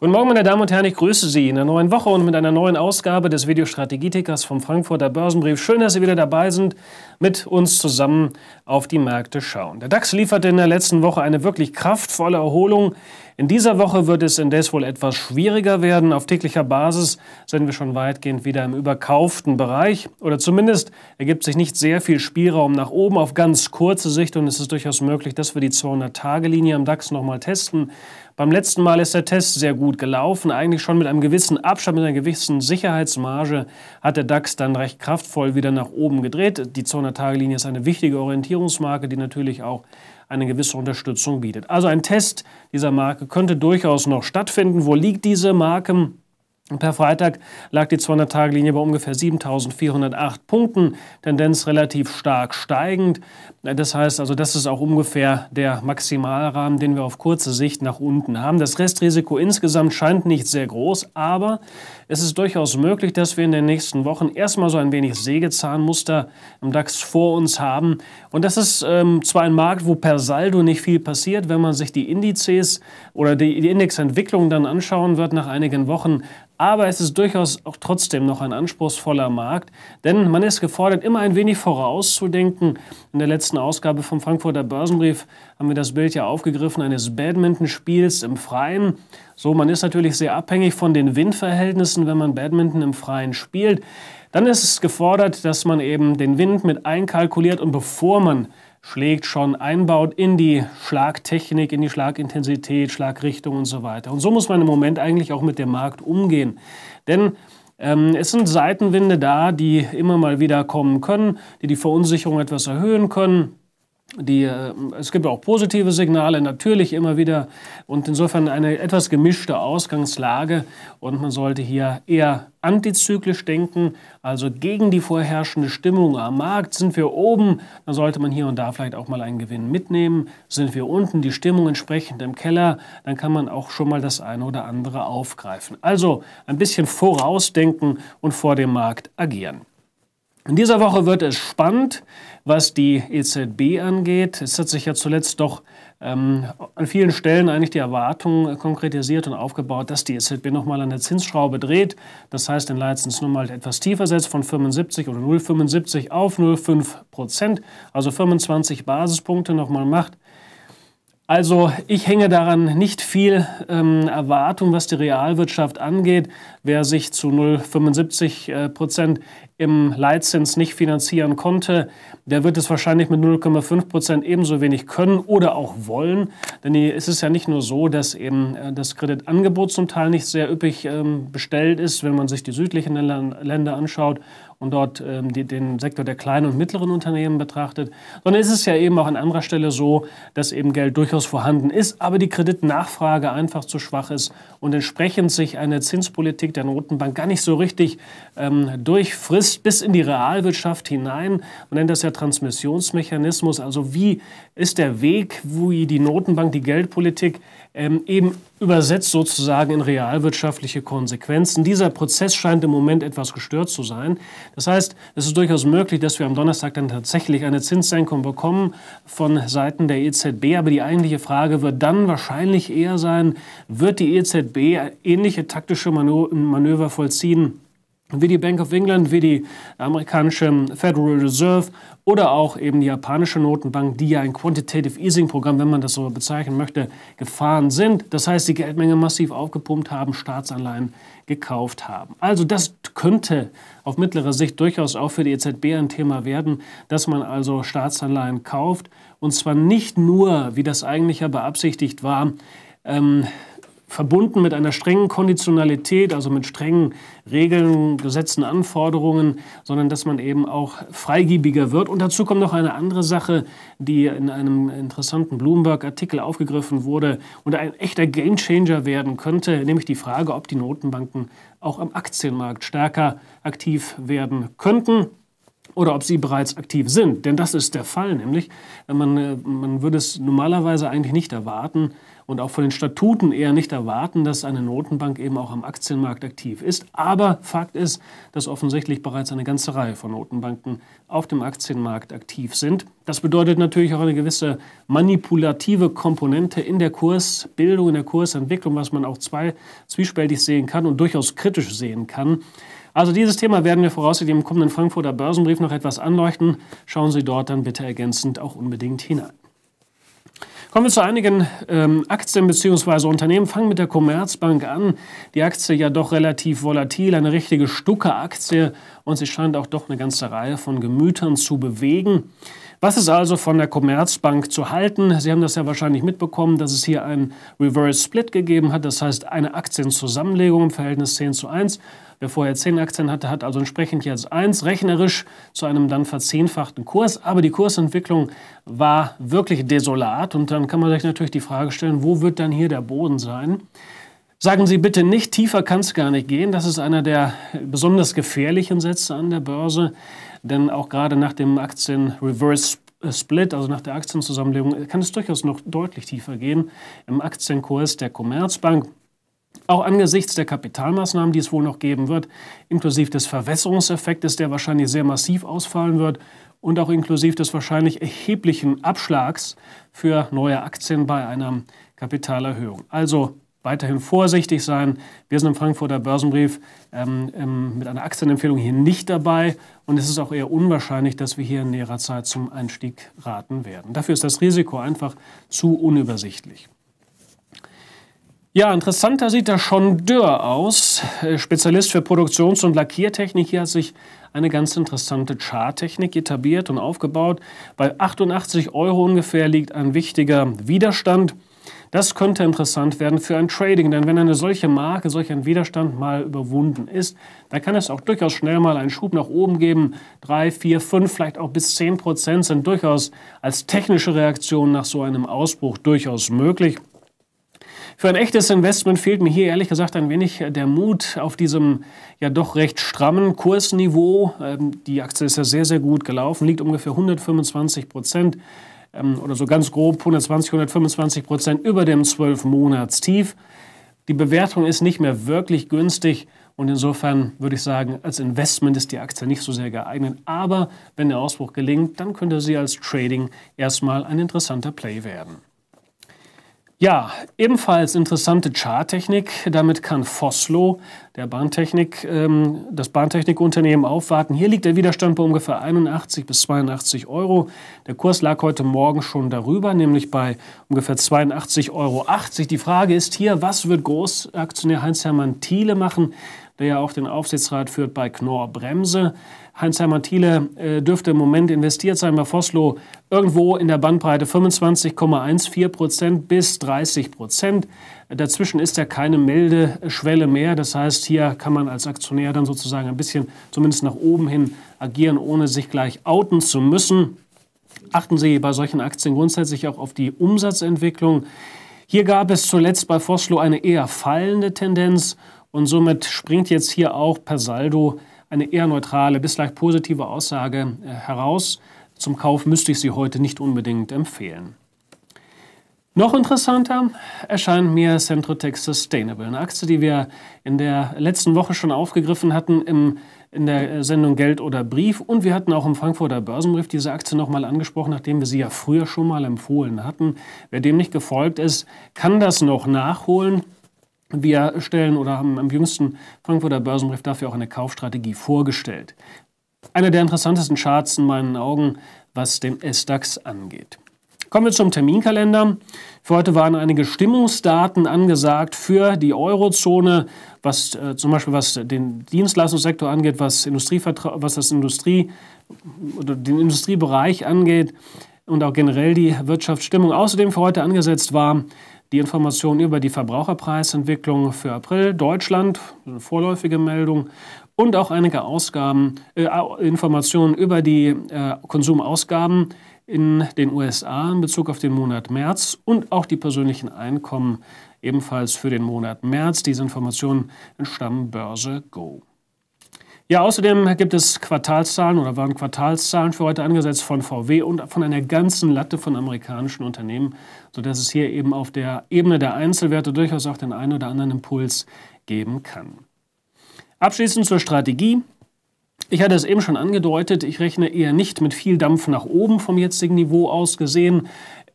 Guten Morgen, meine Damen und Herren, ich grüße Sie in der neuen Woche und mit einer neuen Ausgabe des Videostrategietickers vom Frankfurter Börsenbrief. Schön, dass Sie wieder dabei sind, mit uns zusammen auf die Märkte schauen. Der DAX lieferte in der letzten Woche eine wirklich kraftvolle Erholung. In dieser Woche wird es indes wohl etwas schwieriger werden. Auf täglicher Basis sind wir schon weitgehend wieder im überkauften Bereich oder zumindest ergibt sich nicht sehr viel Spielraum nach oben auf ganz kurze Sicht und es ist durchaus möglich, dass wir die 200-Tage-Linie am DAX nochmal testen. Beim letzten Mal ist der Test sehr gut gelaufen. Eigentlich schon mit einem gewissen Abstand, mit einer gewissen Sicherheitsmarge hat der DAX dann recht kraftvoll wieder nach oben gedreht. Die 200-Tage-Linie ist eine wichtige Orientierungsmarke, die natürlich auch eine gewisse Unterstützung bietet. Also ein Test dieser Marke könnte durchaus noch stattfinden. Wo liegt diese Marke? Per Freitag lag die 200-Tage-Linie bei ungefähr 7.408 Punkten, Tendenz relativ stark steigend. Das heißt also, das ist auch ungefähr der Maximalrahmen, den wir auf kurze Sicht nach unten haben. Das Restrisiko insgesamt scheint nicht sehr groß, aber es ist durchaus möglich, dass wir in den nächsten Wochen erstmal so ein wenig Sägezahnmuster im DAX vor uns haben. Und das ist ähm, zwar ein Markt, wo per Saldo nicht viel passiert, wenn man sich die Indizes oder die, die Indexentwicklung dann anschauen wird nach einigen Wochen, aber es ist durchaus auch trotzdem noch ein anspruchsvoller Markt, denn man ist gefordert, immer ein wenig vorauszudenken. In der letzten Ausgabe vom Frankfurter Börsenbrief haben wir das Bild ja aufgegriffen eines Badmintonspiels im Freien. So, man ist natürlich sehr abhängig von den Windverhältnissen, wenn man Badminton im Freien spielt. Dann ist es gefordert, dass man eben den Wind mit einkalkuliert und bevor man schlägt, schon einbaut in die Schlagtechnik, in die Schlagintensität, Schlagrichtung und so weiter. Und so muss man im Moment eigentlich auch mit dem Markt umgehen. Denn ähm, es sind Seitenwinde da, die immer mal wieder kommen können, die die Verunsicherung etwas erhöhen können die, äh, es gibt auch positive Signale natürlich immer wieder und insofern eine etwas gemischte Ausgangslage und man sollte hier eher antizyklisch denken, also gegen die vorherrschende Stimmung am Markt. Sind wir oben, dann sollte man hier und da vielleicht auch mal einen Gewinn mitnehmen. Sind wir unten, die Stimmung entsprechend im Keller, dann kann man auch schon mal das eine oder andere aufgreifen. Also ein bisschen vorausdenken und vor dem Markt agieren. In dieser Woche wird es spannend, was die EZB angeht. Es hat sich ja zuletzt doch ähm, an vielen Stellen eigentlich die Erwartung konkretisiert und aufgebaut, dass die EZB nochmal an der Zinsschraube dreht. Das heißt, den Leitzins nun mal etwas tiefer setzt von 75 oder 0,75 auf 0,5 Prozent, also 25 Basispunkte nochmal macht. Also ich hänge daran nicht viel ähm, Erwartung, was die Realwirtschaft angeht. Wer sich zu 0,75 äh, Prozent im Leitzins nicht finanzieren konnte, der wird es wahrscheinlich mit 0,5 Prozent ebenso wenig können oder auch wollen. Denn es ist ja nicht nur so, dass eben äh, das Kreditangebot zum Teil nicht sehr üppig ähm, bestellt ist, wenn man sich die südlichen Länder anschaut und dort ähm, den Sektor der kleinen und mittleren Unternehmen betrachtet, sondern es ist ja eben auch an anderer Stelle so, dass eben Geld durchaus vorhanden ist, aber die Kreditnachfrage einfach zu schwach ist und entsprechend sich eine Zinspolitik der Notenbank gar nicht so richtig ähm, durchfrisst bis, bis in die Realwirtschaft hinein. Man nennt das ja Transmissionsmechanismus. Also wie ist der Weg, wie die Notenbank die Geldpolitik ähm, eben übersetzt sozusagen in realwirtschaftliche Konsequenzen. Dieser Prozess scheint im Moment etwas gestört zu sein. Das heißt, es ist durchaus möglich, dass wir am Donnerstag dann tatsächlich eine Zinssenkung bekommen von Seiten der EZB. Aber die eigentliche Frage wird dann wahrscheinlich eher sein, wird die EZB ähnliche taktische Manöver vollziehen? wie die Bank of England, wie die amerikanische Federal Reserve oder auch eben die japanische Notenbank, die ja ein Quantitative Easing Programm, wenn man das so bezeichnen möchte, gefahren sind. Das heißt, die Geldmenge massiv aufgepumpt haben, Staatsanleihen gekauft haben. Also das könnte auf mittlere Sicht durchaus auch für die EZB ein Thema werden, dass man also Staatsanleihen kauft und zwar nicht nur, wie das eigentlich ja beabsichtigt war, ähm, verbunden mit einer strengen Konditionalität, also mit strengen Regeln, Gesetzen, Anforderungen, sondern dass man eben auch freigiebiger wird. Und dazu kommt noch eine andere Sache, die in einem interessanten Bloomberg-Artikel aufgegriffen wurde und ein echter Gamechanger werden könnte, nämlich die Frage, ob die Notenbanken auch am Aktienmarkt stärker aktiv werden könnten oder ob sie bereits aktiv sind. Denn das ist der Fall, nämlich man, äh, man würde es normalerweise eigentlich nicht erwarten, und auch von den Statuten eher nicht erwarten, dass eine Notenbank eben auch am Aktienmarkt aktiv ist. Aber Fakt ist, dass offensichtlich bereits eine ganze Reihe von Notenbanken auf dem Aktienmarkt aktiv sind. Das bedeutet natürlich auch eine gewisse manipulative Komponente in der Kursbildung, in der Kursentwicklung, was man auch zwei, zwiespältig sehen kann und durchaus kritisch sehen kann. Also dieses Thema werden wir voraussichtlich im kommenden Frankfurter Börsenbrief noch etwas anleuchten. Schauen Sie dort dann bitte ergänzend auch unbedingt hinein. Kommen wir zu einigen ähm, Aktien bzw. Unternehmen. Fangen mit der Commerzbank an. Die Aktie ja doch relativ volatil, eine richtige Stuckeraktie und sie scheint auch doch eine ganze Reihe von Gemütern zu bewegen. Was ist also von der Commerzbank zu halten? Sie haben das ja wahrscheinlich mitbekommen, dass es hier einen Reverse Split gegeben hat, das heißt eine Aktienzusammenlegung im Verhältnis 10 zu 1. Wer vorher 10 Aktien hatte, hat also entsprechend jetzt 1, rechnerisch zu einem dann verzehnfachten Kurs. Aber die Kursentwicklung war wirklich desolat und dann kann man sich natürlich die Frage stellen, wo wird dann hier der Boden sein? Sagen Sie bitte nicht, tiefer kann es gar nicht gehen. Das ist einer der besonders gefährlichen Sätze an der Börse. Denn auch gerade nach dem Aktien-Reverse Split, also nach der Aktienzusammenlegung, kann es durchaus noch deutlich tiefer gehen. Im Aktienkurs der Commerzbank auch angesichts der Kapitalmaßnahmen, die es wohl noch geben wird, inklusive des Verwässerungseffektes, der wahrscheinlich sehr massiv ausfallen wird, und auch inklusive des wahrscheinlich erheblichen Abschlags für neue Aktien bei einer Kapitalerhöhung. Also weiterhin vorsichtig sein. Wir sind im Frankfurter Börsenbrief ähm, ähm, mit einer Aktienempfehlung hier nicht dabei und es ist auch eher unwahrscheinlich, dass wir hier in näherer Zeit zum Einstieg raten werden. Dafür ist das Risiko einfach zu unübersichtlich. Ja, interessanter sieht da schon Dürr aus. Äh, Spezialist für Produktions- und Lackiertechnik. Hier hat sich eine ganz interessante Charttechnik etabliert und aufgebaut. Bei 88 Euro ungefähr liegt ein wichtiger Widerstand. Das könnte interessant werden für ein Trading, denn wenn eine solche Marke, solch ein Widerstand mal überwunden ist, dann kann es auch durchaus schnell mal einen Schub nach oben geben. 3, 4, 5, vielleicht auch bis 10 Prozent sind durchaus als technische Reaktion nach so einem Ausbruch durchaus möglich. Für ein echtes Investment fehlt mir hier ehrlich gesagt ein wenig äh, der Mut auf diesem ja doch recht strammen Kursniveau. Ähm, die Aktie ist ja sehr, sehr gut gelaufen, liegt ungefähr 125 Prozent ähm, oder so ganz grob 120, 125 Prozent über dem 12-Monats-Tief. Die Bewertung ist nicht mehr wirklich günstig und insofern würde ich sagen, als Investment ist die Aktie nicht so sehr geeignet. Aber wenn der Ausbruch gelingt, dann könnte sie als Trading erstmal ein interessanter Play werden. Ja, ebenfalls interessante Charttechnik. Damit kann Foslo der Bahntechnik, ähm, das Bahntechnikunternehmen aufwarten. Hier liegt der Widerstand bei ungefähr 81 bis 82 Euro. Der Kurs lag heute Morgen schon darüber, nämlich bei ungefähr 82,80 Euro. Die Frage ist hier, was wird Großaktionär Heinz-Hermann Thiele machen? der ja auch den Aufsichtsrat führt bei Knorr Bremse. Heinz-Hermann Thiele äh, dürfte im Moment investiert sein bei Foslo irgendwo in der Bandbreite 25,14 Prozent bis 30 Prozent. Dazwischen ist ja keine Meldeschwelle mehr. Das heißt, hier kann man als Aktionär dann sozusagen ein bisschen zumindest nach oben hin agieren, ohne sich gleich outen zu müssen. Achten Sie bei solchen Aktien grundsätzlich auch auf die Umsatzentwicklung. Hier gab es zuletzt bei Foslo eine eher fallende Tendenz und somit springt jetzt hier auch per Saldo eine eher neutrale bis leicht positive Aussage äh, heraus. Zum Kauf müsste ich sie heute nicht unbedingt empfehlen. Noch interessanter erscheint mir Centrotech Sustainable, eine Aktie, die wir in der letzten Woche schon aufgegriffen hatten im, in der Sendung Geld oder Brief. Und wir hatten auch im Frankfurter Börsenbrief diese Aktie nochmal angesprochen, nachdem wir sie ja früher schon mal empfohlen hatten. Wer dem nicht gefolgt ist, kann das noch nachholen. Wir stellen oder haben im jüngsten Frankfurter Börsenbrief dafür auch eine Kaufstrategie vorgestellt. Einer der interessantesten Charts in meinen Augen, was den S-DAX angeht. Kommen wir zum Terminkalender. Für heute waren einige Stimmungsdaten angesagt für die Eurozone, was äh, zum Beispiel was den Dienstleistungssektor angeht, was, was das Industrie oder den Industriebereich angeht und auch generell die Wirtschaftsstimmung. Außerdem für heute angesetzt war die Information über die Verbraucherpreisentwicklung für April Deutschland, eine vorläufige Meldung und auch einige Ausgaben, äh, Informationen über die äh, Konsumausgaben in den USA in Bezug auf den Monat März und auch die persönlichen Einkommen ebenfalls für den Monat März. Diese Informationen entstammen Börse Go. Ja, außerdem gibt es Quartalszahlen oder waren Quartalszahlen für heute angesetzt von VW und von einer ganzen Latte von amerikanischen Unternehmen, sodass es hier eben auf der Ebene der Einzelwerte durchaus auch den einen oder anderen Impuls geben kann. Abschließend zur Strategie. Ich hatte es eben schon angedeutet, ich rechne eher nicht mit viel Dampf nach oben vom jetzigen Niveau aus gesehen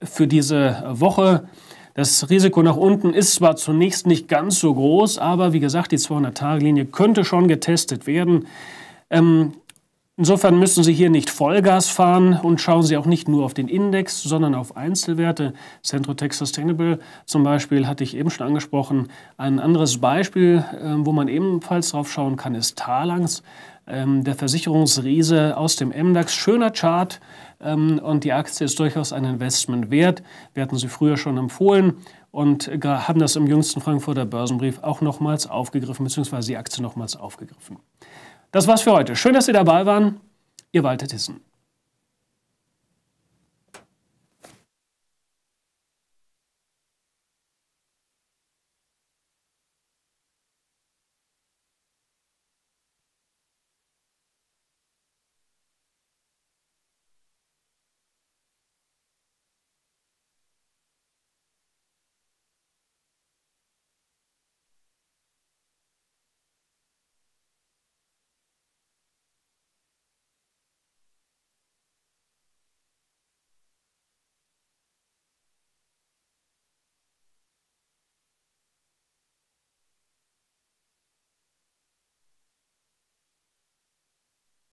für diese Woche. Das Risiko nach unten ist zwar zunächst nicht ganz so groß, aber wie gesagt, die 200-Tage-Linie könnte schon getestet werden. Ähm, insofern müssen Sie hier nicht Vollgas fahren und schauen Sie auch nicht nur auf den Index, sondern auf Einzelwerte. Centrotech Sustainable zum Beispiel hatte ich eben schon angesprochen. Ein anderes Beispiel, äh, wo man ebenfalls drauf schauen kann, ist Talangs ähm, der Versicherungsriese aus dem MDAX. Schöner Chart ähm, und die Aktie ist durchaus ein Investment wert. Wir hatten sie früher schon empfohlen und haben das im jüngsten Frankfurter Börsenbrief auch nochmals aufgegriffen, beziehungsweise die Aktie nochmals aufgegriffen. Das war's für heute. Schön, dass Sie dabei waren. Ihr Walter Tissen.